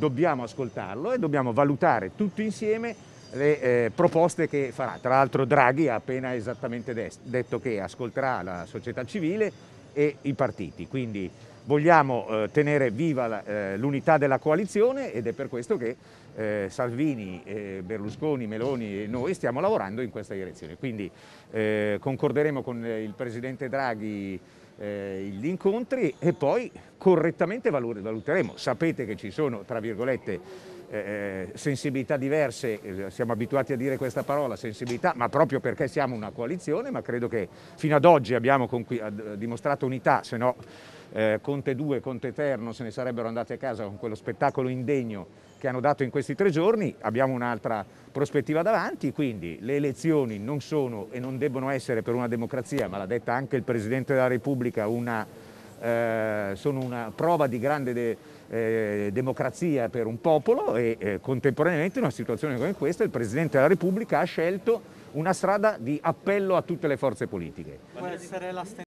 dobbiamo ascoltarlo e dobbiamo valutare tutti insieme le eh, proposte che farà. Tra l'altro Draghi ha appena esattamente detto che ascolterà la società civile e i partiti, quindi vogliamo eh, tenere viva eh, l'unità della coalizione ed è per questo che eh, Salvini, eh, Berlusconi, Meloni e noi stiamo lavorando in questa direzione. Quindi eh, concorderemo con il Presidente Draghi eh, gli incontri e poi correttamente valuteremo. Sapete che ci sono, tra virgolette, eh, eh, sensibilità diverse, eh, siamo abituati a dire questa parola, sensibilità, ma proprio perché siamo una coalizione, ma credo che fino ad oggi abbiamo eh, dimostrato unità, se no eh, Conte 2, Conte Terno se ne sarebbero andati a casa con quello spettacolo indegno che hanno dato in questi tre giorni, abbiamo un'altra prospettiva davanti, quindi le elezioni non sono e non debbono essere per una democrazia, ma l'ha detta anche il Presidente della Repubblica, una, eh, sono una prova di grande de, eh, democrazia per un popolo e eh, contemporaneamente in una situazione come questa il Presidente della Repubblica ha scelto una strada di appello a tutte le forze politiche.